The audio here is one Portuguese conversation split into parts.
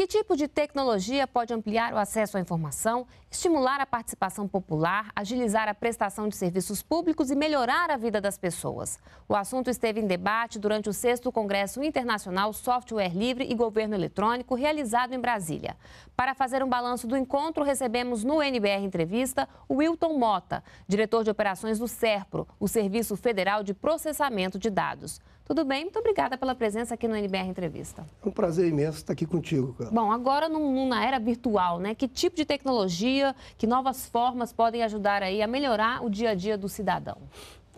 Que tipo de tecnologia pode ampliar o acesso à informação, estimular a participação popular, agilizar a prestação de serviços públicos e melhorar a vida das pessoas? O assunto esteve em debate durante o 6 Congresso Internacional Software Livre e Governo Eletrônico, realizado em Brasília. Para fazer um balanço do encontro, recebemos no NBR Entrevista o Wilton Mota, diretor de operações do SERPRO, o Serviço Federal de Processamento de Dados. Tudo bem? Muito obrigada pela presença aqui no NBR Entrevista. É um prazer imenso estar aqui contigo, cara. Bom, agora na era virtual, né? Que tipo de tecnologia, que novas formas podem ajudar aí a melhorar o dia a dia do cidadão?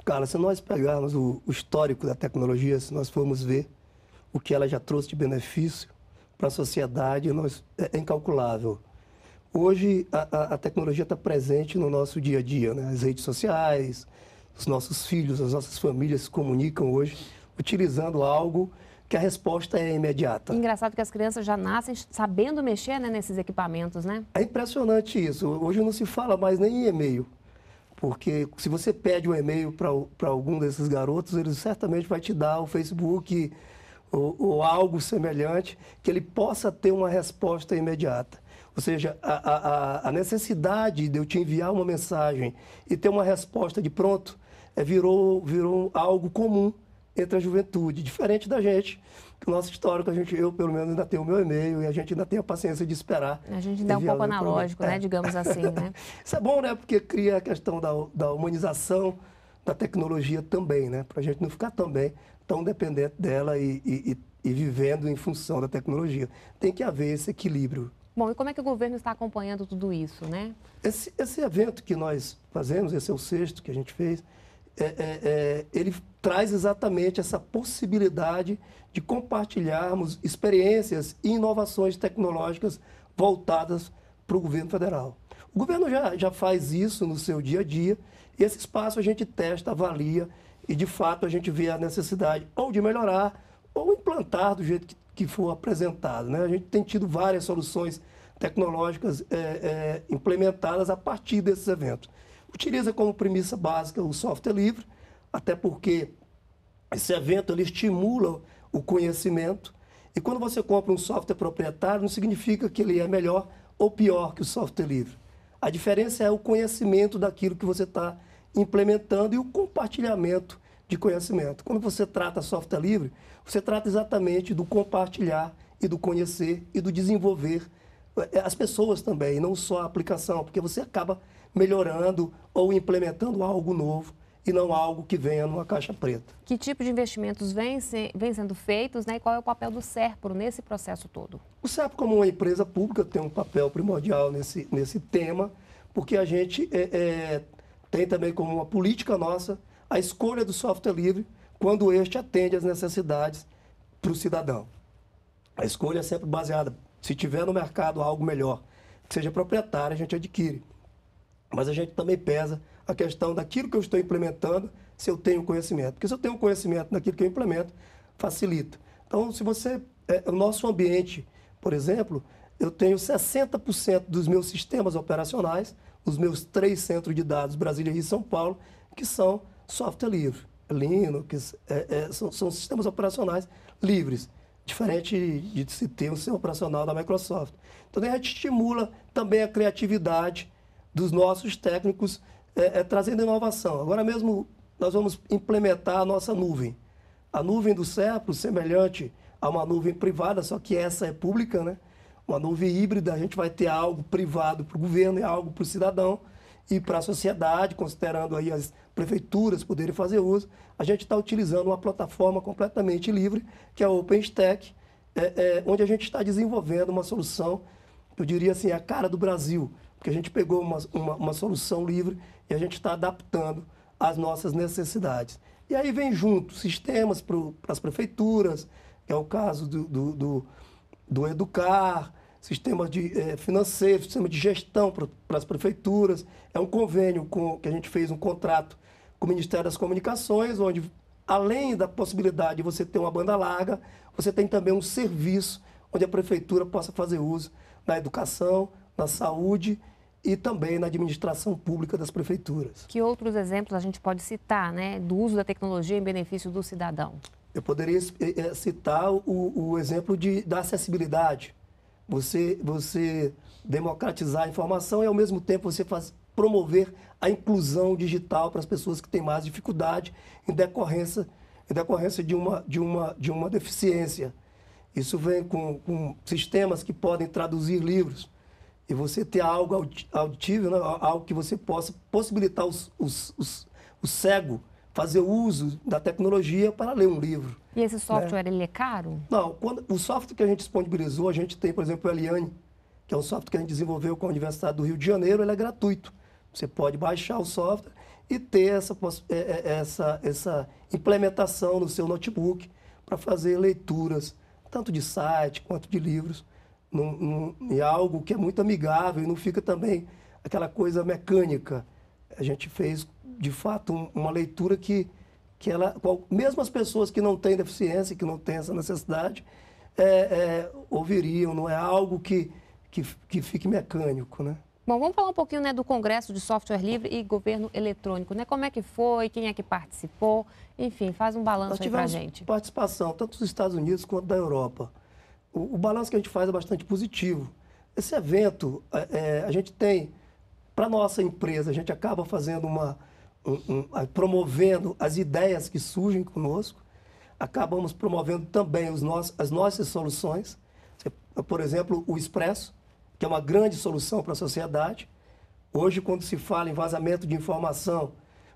Cara, se nós pegarmos o, histórico da tecnologia, se nós formos ver o que ela já trouxe de benefício para a sociedade, nós, é, é incalculável. Hoje, a, a tecnologia está presente no nosso dia a dia, né? As redes sociais, os nossos filhos, as nossas famílias se comunicam hoje utilizando algo que a resposta é imediata. Engraçado que as crianças já nascem sabendo mexer né, nesses equipamentos, né? É impressionante isso. Hoje não se fala mais nem em e-mail. Porque se você pede um e-mail para algum desses garotos, ele certamente vai te dar o Facebook ou, ou algo semelhante que ele possa ter uma resposta imediata. Ou seja, a, a, a, necessidade de eu te enviar uma mensagem e ter uma resposta de pronto é, virou, virou algo comum entre a juventude, diferente da gente. O nosso histórico, a gente, eu pelo menos ainda tenho o meu e-mail e a gente ainda tem a paciência de esperar. A gente ainda é um pouco analógico, né? É. Digamos assim, né? Isso é bom, né? Porque cria a questão da, da humanização da tecnologia também, né? Para a gente não ficar também tão dependente dela e, e, e vivendo em função da tecnologia. Tem que haver esse equilíbrio. Bom, e como é que o governo está acompanhando tudo isso, né? Esse, esse evento que nós fazemos, esse é o sexto que a gente fez, é, é, é, ele traz exatamente essa possibilidade de compartilharmos experiências e inovações tecnológicas voltadas para o governo federal. O governo já, já faz isso no seu dia a dia, e esse espaço a gente testa, avalia, e de fato a gente vê a necessidade ou de melhorar ou implantar do jeito que, que for apresentado. Né? A gente tem tido várias soluções tecnológicas é, é, implementadas a partir desses eventos utiliza como premissa básica o software livre, até porque esse evento ele estimula o conhecimento. E quando você compra um software proprietário, não significa que ele é melhor ou pior que o software livre. A diferença é o conhecimento daquilo que você está implementando e o compartilhamento de conhecimento. Quando você trata software livre, você trata exatamente do compartilhar e do conhecer e do desenvolver eh, as pessoas também, não só a aplicação, porque você acaba melhorando ou implementando algo novo e não algo que venha numa caixa preta. Que tipo de investimentos vem, se, vem sendo feitos né? e qual é o papel do SERPRO nesse processo todo? O SERPRO, como uma empresa pública, tem um papel primordial nesse, nesse tema, porque a gente é, é, tem também como uma política nossa a escolha do software livre quando este atende às necessidades para o cidadão. A escolha é sempre baseada, se tiver no mercado algo melhor, que seja proprietário, a gente adquire. Mas a gente também pesa a questão daquilo que eu estou implementando, se eu tenho conhecimento. Porque se eu tenho conhecimento daquilo que eu implemento, facilita. Então, se você. É, o nosso ambiente, por exemplo, eu tenho 60% dos meus sistemas operacionais, os meus três centros de dados, Brasília, e São Paulo, que são software livre. Linux, é, é, são, são, sistemas operacionais livres, diferente de se ter um sistema operacional da Microsoft. Então, a gente estimula também a criatividade dos nossos técnicos é, é, trazendo inovação. Agora mesmo nós vamos implementar a nossa nuvem. A nuvem do CEPRO, semelhante a uma nuvem privada, só que essa é pública, né? Uma nuvem híbrida, a gente vai ter algo privado para o governo e algo para o cidadão e para a sociedade, considerando aí as prefeituras poderem fazer uso. A gente está utilizando uma plataforma completamente livre, que é a OpenStack, é, é, onde a gente está desenvolvendo uma solução, eu diria assim, a cara do Brasil, porque a gente pegou uma, uma, uma solução livre e a gente está adaptando às nossas necessidades. E aí vem junto sistemas para as prefeituras, que é o caso do, do, do, do Educar, sistemas de, é, eh, financeiros, sistema de gestão para as prefeituras. É um convênio com, que a gente fez um contrato com o Ministério das Comunicações, onde além da possibilidade de você ter uma banda larga, você tem também um serviço onde a prefeitura possa fazer uso na educação, na saúde e também na administração pública das prefeituras. Que outros exemplos a gente pode citar, né, do uso da tecnologia em benefício do cidadão? Eu poderia eh, eh, citar o, o exemplo de, da acessibilidade. Você, você democratizar a informação e, ao mesmo tempo, você faz, promover a inclusão digital para as pessoas que têm mais dificuldade em decorrência, em decorrência de, uma, de, uma, de uma deficiência. Isso vem com, com sistemas que podem traduzir livros e você ter algo auditivo, né? algo que você possa possibilitar os, os, os, o cego fazer uso da tecnologia para ler um livro. E esse né? software, né? ele é caro? Não, quando, o software que a gente disponibilizou, a gente tem, por exemplo, o Eliane, que é um software que a gente desenvolveu com a Universidade do Rio de Janeiro, ele é gratuito. Você pode baixar o software e ter essa, é, é, essa, essa implementação no seu notebook para fazer leituras, tanto de site quanto de livros num, num, em algo que é muito amigável e não fica também aquela coisa mecânica. A gente fez, de fato, um, uma leitura que, que ela, qual, mesmo as pessoas que não têm deficiência, que não têm essa necessidade, é, é, ouviriam, não é algo que, que, que fique mecânico, né? Bom, vamos falar um pouquinho né, do Congresso de Software Livre e Governo Eletrônico, né? Como é que foi, quem é que participou, enfim, faz um balanço para a gente. participação tanto dos Estados Unidos quanto da Europa o, o balanço que a gente faz é bastante positivo. Esse evento, é, é a gente tem, para nossa empresa, a gente acaba fazendo uma. Um, um, promovendo as ideias que surgem conosco, acabamos promovendo também os nossos, as nossas soluções. Por exemplo, o Expresso, que é uma grande solução para a sociedade. Hoje, quando se fala em vazamento de informação,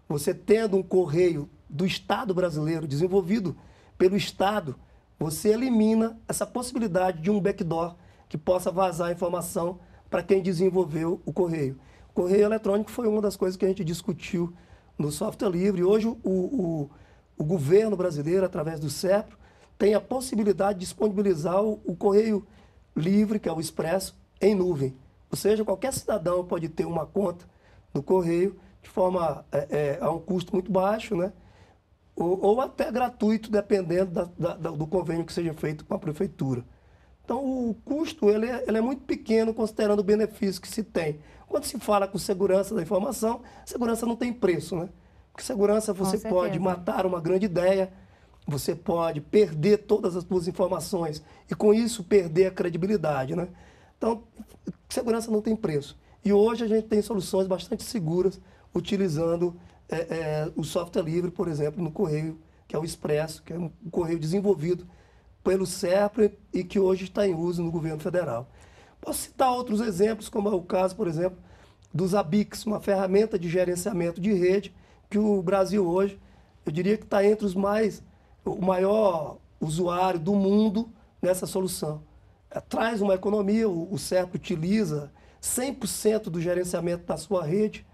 você tendo um correio do Estado brasileiro, desenvolvido pelo Estado, você elimina essa possibilidade de um backdoor que possa vazar informação para quem desenvolveu o correio. O correio eletrônico foi uma das coisas que a gente discutiu no software livre. Hoje, o, o, o governo brasileiro, através do CEPRO, tem a possibilidade de disponibilizar o, o correio livre, que é o expresso, em nuvem. Ou seja, qualquer cidadão pode ter uma conta do correio de forma é, é, a um custo muito baixo, né? ou, ou até gratuito, dependendo da, da, do convênio que seja feito com a prefeitura. Então, o custo ele é, ele é, muito pequeno, considerando o benefício que se tem. Quando se fala com segurança da informação, segurança não tem preço, né? Porque segurança você pode matar uma grande ideia, você pode perder todas as suas informações e, com isso, perder a credibilidade, né? Então, segurança não tem preço. E hoje a gente tem soluções bastante seguras utilizando é, é, o software livre, por exemplo, no Correio, que é o Expresso, que é um correio desenvolvido pelo SEPRE e que hoje está em uso no governo federal. Posso citar outros exemplos, como é o caso, por exemplo, dos ABICs, uma ferramenta de gerenciamento de rede, que o Brasil hoje, eu diria que está entre os mais, o maior usuário do mundo nessa solução. É, traz uma economia, o, o utiliza 100% do gerenciamento da sua rede,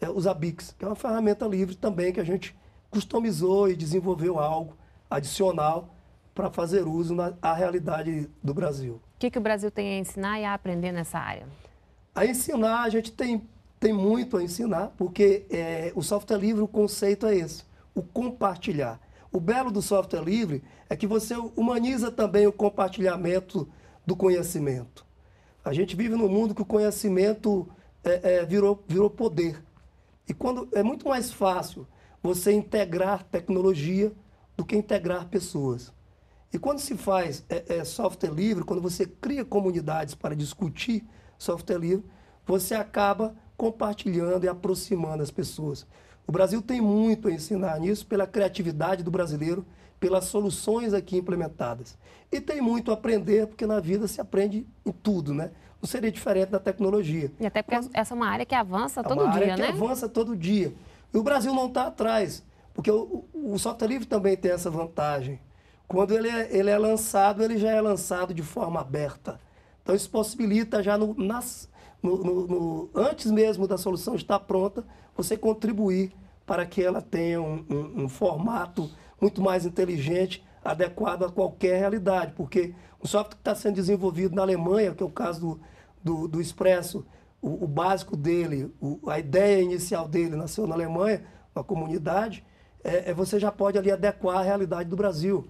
é, usar que é uma ferramenta livre também que a gente customizou e desenvolveu algo adicional para fazer uso na a realidade do Brasil. O que, que o Brasil tem a ensinar e a aprender nessa área? A ensinar, a gente tem, tem muito a ensinar, porque é, o software livre, o conceito é esse, o compartilhar. O belo do software livre é que você humaniza também o compartilhamento do conhecimento. A gente vive num mundo que o conhecimento é, é, virou, virou poder. E quando é muito mais fácil você integrar tecnologia do que integrar pessoas. E quando se faz é, é, software livre, quando você cria comunidades para discutir software livre, você acaba compartilhando e aproximando as pessoas. O Brasil tem muito a ensinar nisso pela criatividade do brasileiro, pelas soluções aqui implementadas. E tem muito a aprender, porque na vida se aprende em tudo, né? não seria diferente da tecnologia. E até porque Mas, essa é uma área que avança é todo dia, área né? Que avança todo dia. E o Brasil não está atrás, porque o, o, software livre também tem essa vantagem. Quando ele é, ele é lançado, ele já é lançado de forma aberta. Então isso possibilita já no, nas, no, no, no antes mesmo da solução estar pronta, você contribuir para que ela tenha um, um, um formato muito mais inteligente, adequado a qualquer realidade, porque o software que está sendo desenvolvido na Alemanha, que é o caso do, do, do Expresso, o, o básico dele, o, a ideia inicial dele nasceu na Alemanha, uma comunidade, é, é, você já pode ali adequar a realidade do Brasil,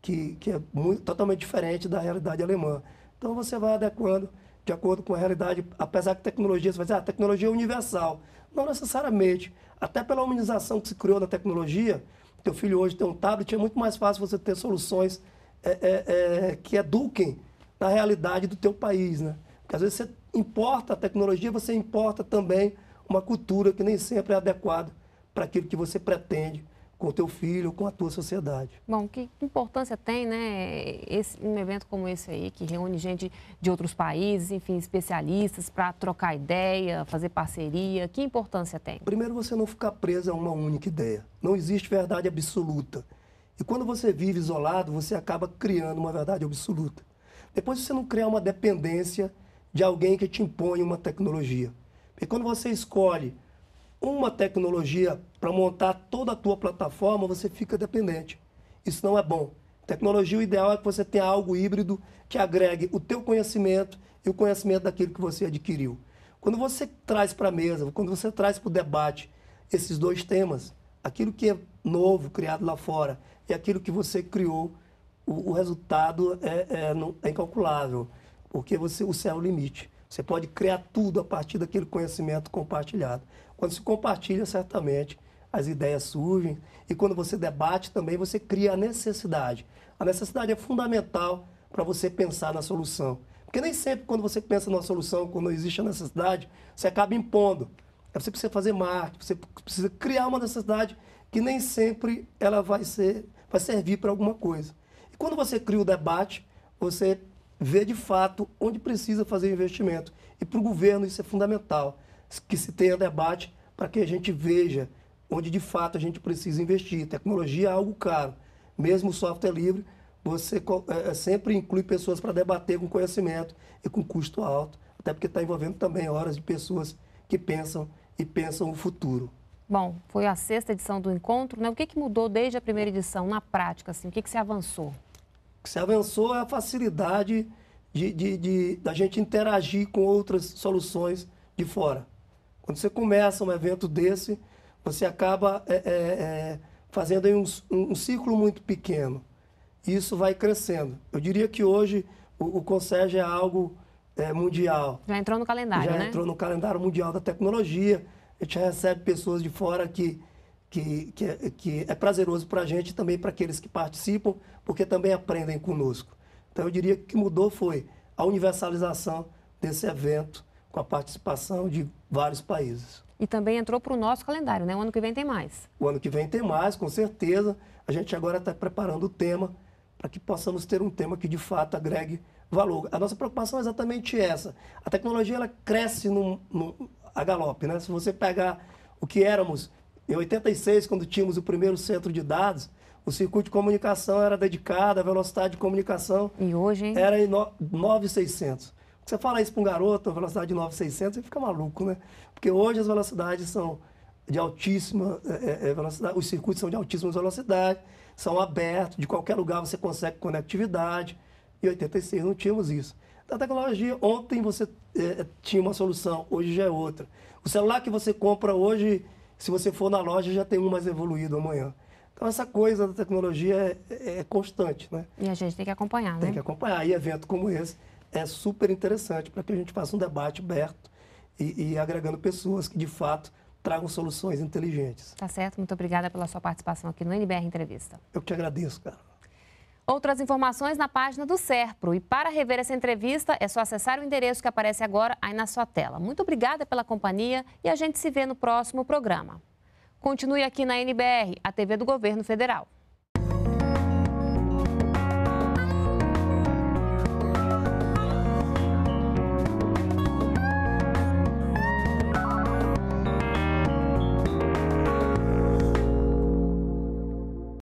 que, que é muito, totalmente diferente da realidade alemã. Então você vai adequando de acordo com a realidade, apesar que tecnologia, você vai dizer, ah, tecnologia é universal. Não necessariamente. Até pela humanização que se criou na tecnologia, teu filho hoje tem um tablet, é muito mais fácil você ter soluções é, é, é, que eduquem na realidade do teu país, né? Porque às vezes você importa a tecnologia, você importa também uma cultura que nem sempre é adequada para aquilo que você pretende com o teu filho, com a tua sociedade. Bom, que importância tem, né, esse, um evento como esse aí, que reúne gente de outros países, enfim, especialistas, para trocar ideia, fazer parceria, que importância tem? Primeiro, você não ficar preso a uma única ideia. Não existe verdade absoluta. E quando você vive isolado, você acaba criando uma verdade absoluta. Depois você não cria uma dependência de alguém que te impõe uma tecnologia. e quando você escolhe uma tecnologia para montar toda a tua plataforma, você fica dependente. Isso não é bom. Tecnologia, o ideal é que você tenha algo híbrido que agregue o teu conhecimento e o conhecimento daquilo que você adquiriu. Quando você traz para a mesa, quando você traz para o debate esses dois temas, aquilo que é novo, criado lá fora, e aquilo que você criou, o, o resultado é, é, é, incalculável, porque você, o céu é o limite. Você pode criar tudo a partir daquele conhecimento compartilhado. Quando se compartilha, certamente as ideias surgem e quando você debate também você cria a necessidade. A necessidade é fundamental para você pensar na solução. Porque nem sempre quando você pensa numa solução, quando existe a necessidade, você acaba impondo. Você precisa fazer marketing, você precisa criar uma necessidade que nem sempre ela vai ser vai servir para alguma coisa. E quando você cria o debate, você vê de fato onde precisa fazer o investimento. E para o governo isso é fundamental, que se tenha debate para que a gente veja onde de fato a gente precisa investir. Tecnologia é algo caro, mesmo software livre, você é, é, sempre inclui pessoas para debater com conhecimento e com custo alto, até porque está envolvendo também horas de pessoas que pensam e pensam o futuro. Bom, foi a sexta edição do encontro, né? O que, que mudou desde a primeira edição, na prática, assim? O que, que se avançou? O que se avançou é a facilidade de, de, de, da gente interagir com outras soluções de fora. Quando você começa um evento desse, você acaba é, é, é fazendo um, um, um, muito pequeno. Isso vai crescendo. Eu diria que hoje o, o é algo é, mundial. Já entrou no calendário, Já né? entrou no calendário mundial da tecnologia a gente recebe pessoas de fora que, que, que, é, que é prazeroso para a gente também para aqueles que participam, porque também aprendem conosco. Então, eu diria que o que mudou foi a universalização desse evento com a participação de vários países. E também entrou para o nosso calendário, né? O ano que vem tem mais. O ano que vem tem mais, com certeza. A gente agora está preparando o tema para que possamos ter um tema que de fato agregue valor. A nossa preocupação é exatamente essa. A tecnologia ela cresce num, num, a galope. Né? Se você pegar o que éramos em 86, quando tínhamos o primeiro centro de dados, o circuito de comunicação era dedicado à velocidade de comunicação. E hoje, hein? Era em 9,600. Você fala isso para um garoto, velocidade de 9,600, ele fica maluco, né? Porque hoje as velocidades são de altíssima é, é, é, velocidade, os circuitos são de altíssima velocidade, são abertos, de qualquer lugar você consegue conectividade. Em 86 não tínhamos isso da tecnologia. Ontem você é, é, tinha uma solução, hoje já é outra. O celular que você compra hoje, se você for na loja, já tem um mais evoluído amanhã. Então, essa coisa da tecnologia é, é, é constante, né? E a gente tem que acompanhar, né? Tem que acompanhar. E evento como esse é super interessante para que a gente faça um debate aberto e, e agregando pessoas que, de fato, tragam soluções inteligentes. Tá certo. Muito obrigada pela sua participação aqui no NBR Entrevista. Eu te agradeço, cara. Outras informações na página do SERPRO. E para rever essa entrevista, é só acessar o endereço que aparece agora aí na sua tela. Muito obrigada pela companhia e a gente se vê no próximo programa. Continue aqui na NBR, a TV do Governo Federal.